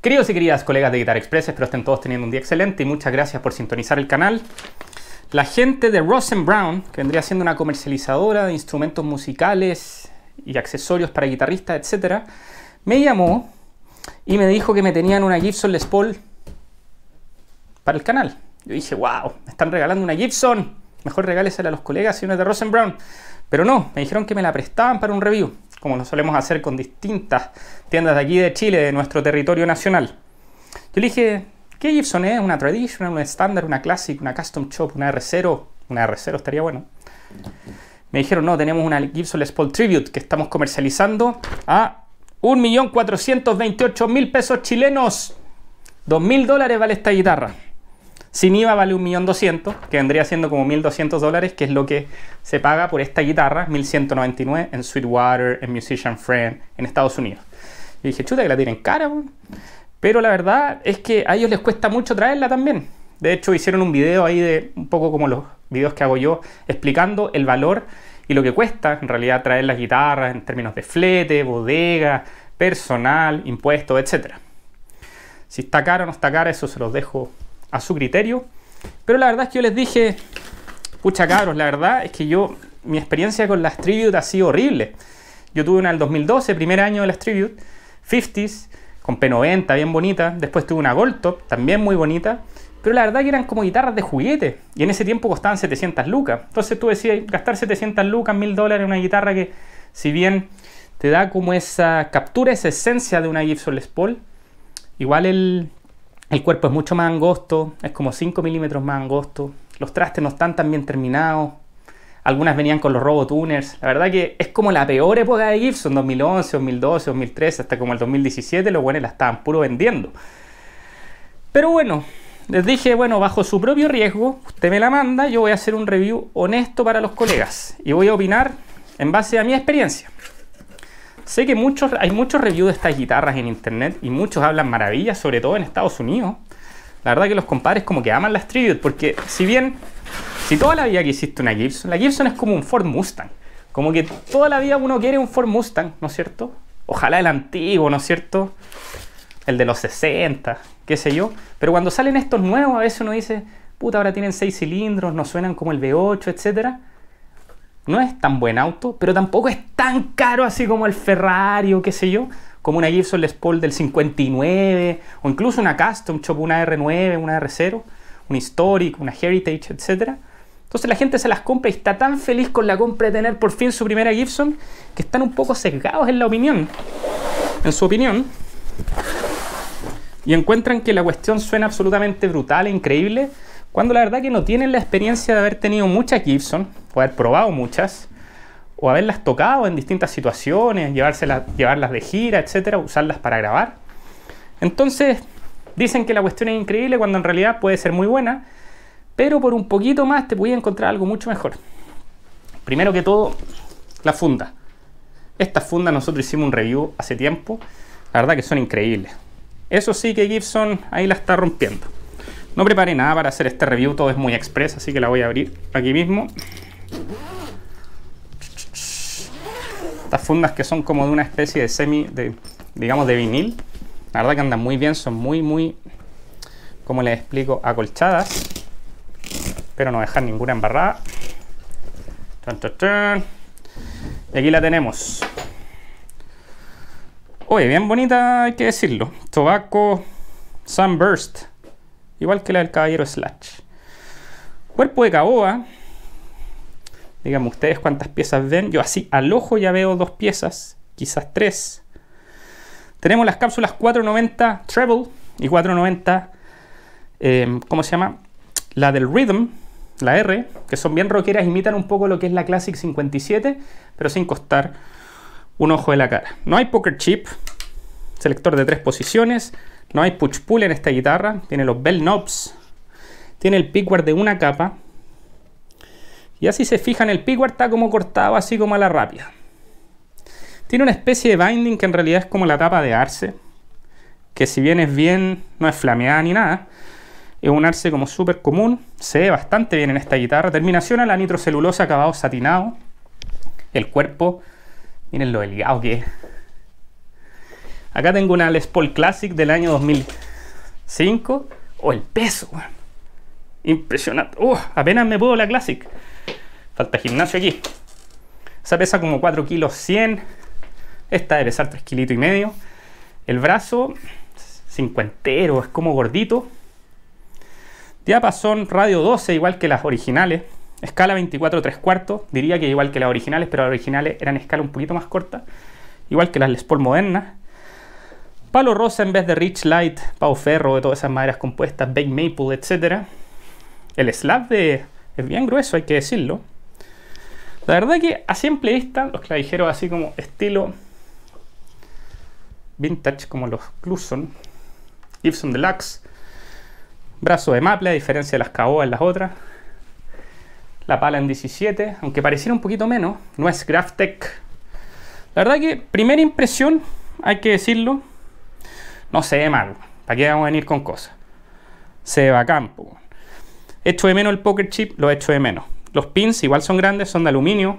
Queridos y queridas colegas de Guitar Express, espero estén todos teniendo un día excelente y muchas gracias por sintonizar el canal. La gente de Rosen Brown, que vendría siendo una comercializadora de instrumentos musicales y accesorios para guitarristas, etc., me llamó y me dijo que me tenían una Gibson Les Paul para el canal. Yo dije, wow, me están regalando una Gibson. Mejor regálesela a los colegas y una de Rosen Brown. Pero no, me dijeron que me la prestaban para un review como lo solemos hacer con distintas tiendas de aquí de Chile, de nuestro territorio nacional. Yo le dije, ¿qué Gibson es? ¿Una Traditional, una Standard, una Classic, una Custom Shop, una R0? Una R0 estaría bueno. Me dijeron, no, tenemos una Gibson Les Tribute que estamos comercializando a 1.428.000 pesos chilenos. 2.000 dólares vale esta guitarra. Sin IVA vale 1.200.000, que vendría siendo como 1.200 dólares, que es lo que se paga por esta guitarra, 1.199 en Sweetwater, en Musician Friend, en Estados Unidos. Y dije, chuta, que la tienen cara, pero la verdad es que a ellos les cuesta mucho traerla también. De hecho, hicieron un video ahí de un poco como los videos que hago yo, explicando el valor y lo que cuesta en realidad traer las guitarras en términos de flete, bodega, personal, impuestos, etc. Si está cara o no está cara, eso se los dejo a su criterio. Pero la verdad es que yo les dije, pucha cabros, la verdad es que yo, mi experiencia con las Tribute ha sido horrible. Yo tuve una en el 2012, primer año de las Tribute, 50s, con P90, bien bonita. Después tuve una Gold Top, también muy bonita. Pero la verdad que eran como guitarras de juguete. Y en ese tiempo costaban 700 lucas. Entonces tú decías, gastar 700 lucas, 1000 dólares en una guitarra que, si bien te da como esa captura, esa esencia de una Gibson Les Paul, igual el, el cuerpo es mucho más angosto, es como 5 milímetros más angosto. Los trastes no están tan bien terminados. Algunas venían con los RoboTuners. La verdad que es como la peor época de Gibson, 2011, 2012, 2013, hasta como el 2017, los buenos la estaban puro vendiendo. Pero bueno, les dije, bueno, bajo su propio riesgo, usted me la manda, yo voy a hacer un review honesto para los colegas y voy a opinar en base a mi experiencia. Sé que muchos, hay muchos reviews de estas guitarras en internet y muchos hablan maravillas, sobre todo en Estados Unidos. La verdad que los compadres como que aman las Tribute, porque si bien, si toda la vida que hiciste una Gibson, la Gibson es como un Ford Mustang. Como que toda la vida uno quiere un Ford Mustang, ¿no es cierto? Ojalá el antiguo, ¿no es cierto? El de los 60, qué sé yo. Pero cuando salen estos nuevos, a veces uno dice, puta, ahora tienen 6 cilindros, no suenan como el V8, etcétera no es tan buen auto, pero tampoco es tan caro así como el Ferrari o qué sé yo, como una Gibson Les Paul del 59 o incluso una Custom Shop, una R9, una R0, un Historic, una Heritage, etc. Entonces la gente se las compra y está tan feliz con la compra de tener por fin su primera Gibson que están un poco sesgados en la opinión, en su opinión, y encuentran que la cuestión suena absolutamente brutal e increíble, cuando la verdad que no tienen la experiencia de haber tenido muchas Gibson, o haber probado muchas, o haberlas tocado en distintas situaciones, llevarlas de gira, etcétera, usarlas para grabar. Entonces, dicen que la cuestión es increíble cuando en realidad puede ser muy buena, pero por un poquito más te voy a encontrar algo mucho mejor. Primero que todo, la funda. Esta funda nosotros hicimos un review hace tiempo, la verdad que son increíbles. Eso sí que Gibson ahí la está rompiendo. No preparé nada para hacer este review, todo es muy express, así que la voy a abrir aquí mismo. Estas fundas que son como de una especie de semi, de, digamos de vinil. La verdad que andan muy bien, son muy, muy, como les explico, acolchadas. Pero no dejar ninguna embarrada. Y aquí la tenemos. Oye, bien bonita, hay que decirlo. Tobacco Sunburst igual que la del caballero Slash. Cuerpo de Caboa. Digamos ustedes cuántas piezas ven. Yo así al ojo ya veo dos piezas, quizás tres. Tenemos las cápsulas 490 Treble y 490, em, ¿cómo se llama? La del Rhythm, la R, que son bien rockeras, imitan un poco lo que es la Classic 57, pero sin costar un ojo de la cara. No hay poker chip, selector de tres posiciones, no hay push pull en esta guitarra, tiene los bell knobs, tiene el pickguard de una capa, y así se fija en el pickguard, está como cortado, así como a la rápida. Tiene una especie de binding que en realidad es como la tapa de arce, que si bien es bien, no es flameada ni nada, es un arce como súper común, se ve bastante bien en esta guitarra. Terminación a la nitrocelulosa acabado satinado, el cuerpo, miren lo delgado que es. Acá tengo una Les Paul Classic del año 2005. ¡Oh, el peso! Impresionante. ¡Oh! Apenas me puedo la Classic. Falta gimnasio aquí. Esa pesa como 4 kilos 100. Esta debe pesar 3 kilitos y medio. El brazo, cincuentero, es como gordito. Diapasón radio 12, igual que las originales. Escala 24 3 cuartos, diría que igual que las originales, pero las originales eran escala un poquito más corta, igual que las Les Paul modernas. Palo rosa en vez de Rich Light, Pau Ferro, de todas esas maderas compuestas, Bake Maple, etc. El slab de, es bien grueso, hay que decirlo. La verdad que a simple vista, los clavijeros así como estilo vintage, como los Cluson, Gibson Deluxe, brazo de maple, a diferencia de las caoas en las otras. La pala en 17, aunque pareciera un poquito menos, no es Tech. La verdad que primera impresión, hay que decirlo, no sé, mal, ¿para qué vamos a venir con cosas? Se va a campo. Echo de menos el poker chip, lo hecho de menos. Los pins igual son grandes, son de aluminio.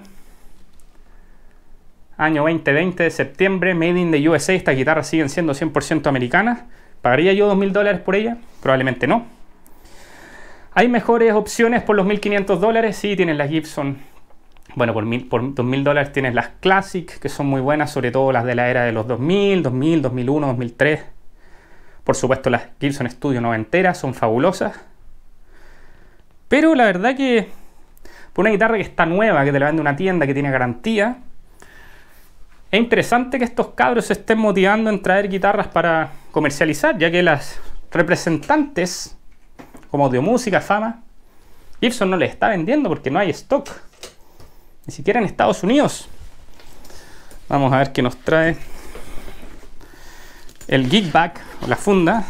Año 2020 de septiembre, made in the USA. Estas guitarras siguen siendo 100% americanas. ¿Pagaría yo 2.000 dólares por ella? Probablemente no. ¿Hay mejores opciones por los 1.500 dólares? Sí, tienes las Gibson. Bueno, por, por 2.000 dólares tienes las Classic, que son muy buenas, sobre todo las de la era de los 2000, 2000, 2001, 2003. Por supuesto, las Gibson Studio noventeras son fabulosas. Pero la verdad que por una guitarra que está nueva, que te la vende una tienda, que tiene garantía, es interesante que estos cabros se estén motivando en traer guitarras para comercializar, ya que las representantes como Música, Fama, Gibson no les está vendiendo porque no hay stock. Ni siquiera en Estados Unidos. Vamos a ver qué nos trae el gig bag o la funda.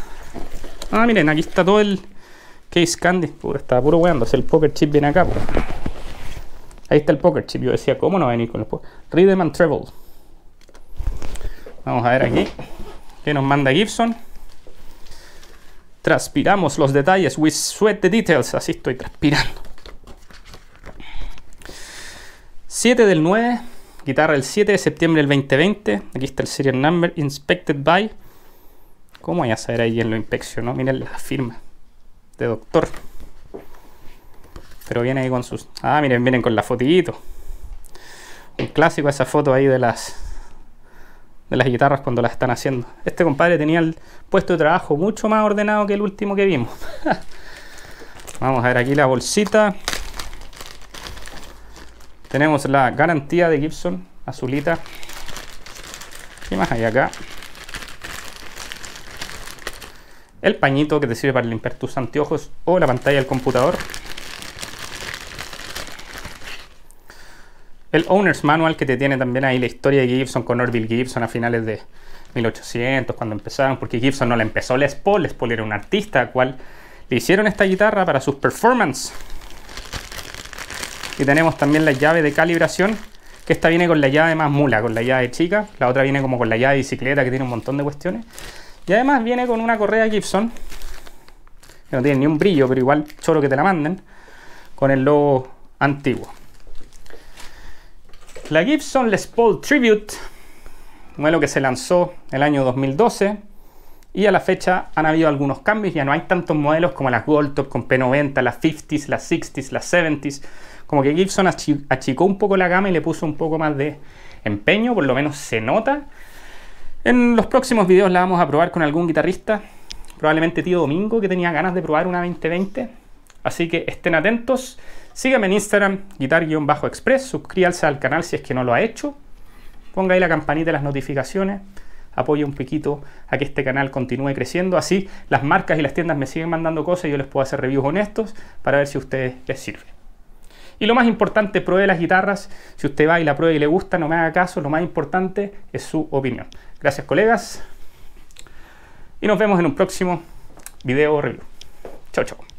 Ah, miren, aquí está todo el case candy. Pura, estaba puro si El poker chip viene acá. Pues. Ahí está el poker chip. Yo decía, ¿cómo no va a venir con el poker? Rhythm and Treble. Vamos a ver aquí. ¿Qué nos manda Gibson? Transpiramos los detalles. We sweat the details. Así estoy transpirando. 7 del 9. Guitarra el 7 de septiembre del 2020. Aquí está el serial number. Inspected by ¿Cómo voy a saber ahí en lo inspeccionó? Miren la firma de doctor. Pero viene ahí con sus... Ah, miren, vienen con la fotito. Un clásico esa foto ahí de las de las guitarras cuando las están haciendo. Este compadre tenía el puesto de trabajo mucho más ordenado que el último que vimos. Vamos a ver aquí la bolsita. Tenemos la garantía de Gibson, azulita. ¿Qué más hay acá? el pañito que te sirve para limpiar tus anteojos o la pantalla del computador, el Owner's Manual que te tiene también ahí la historia de Gibson con Orville Gibson a finales de 1800, cuando empezaron, porque Gibson no la empezó Les Paul, Les Paul era un artista al cual le hicieron esta guitarra para sus performances. Y tenemos también la llave de calibración, que esta viene con la llave más mula, con la llave chica, la otra viene como con la llave de bicicleta que tiene un montón de cuestiones. Y además viene con una correa Gibson, que no tiene ni un brillo, pero igual solo que te la manden, con el logo antiguo. La Gibson Les Paul Tribute, modelo que se lanzó el año 2012, y a la fecha han habido algunos cambios, ya no hay tantos modelos como las Goldtop con P90, las 50s, las 60s, las 70s, como que Gibson achicó un poco la gama y le puso un poco más de empeño, por lo menos se nota, en los próximos videos la vamos a probar con algún guitarrista, probablemente Tío Domingo, que tenía ganas de probar una 2020. Así que estén atentos. Síganme en Instagram, guitar-express. Suscríbanse al canal si es que no lo ha hecho. Ponga ahí la campanita de las notificaciones. Apoya un piquito a que este canal continúe creciendo. Así las marcas y las tiendas me siguen mandando cosas y yo les puedo hacer reviews honestos para ver si a ustedes les sirve. Y lo más importante, pruebe las guitarras. Si usted va y la prueba y le gusta, no me haga caso. Lo más importante es su opinión. Gracias, colegas. Y nos vemos en un próximo video review. Chao, chao.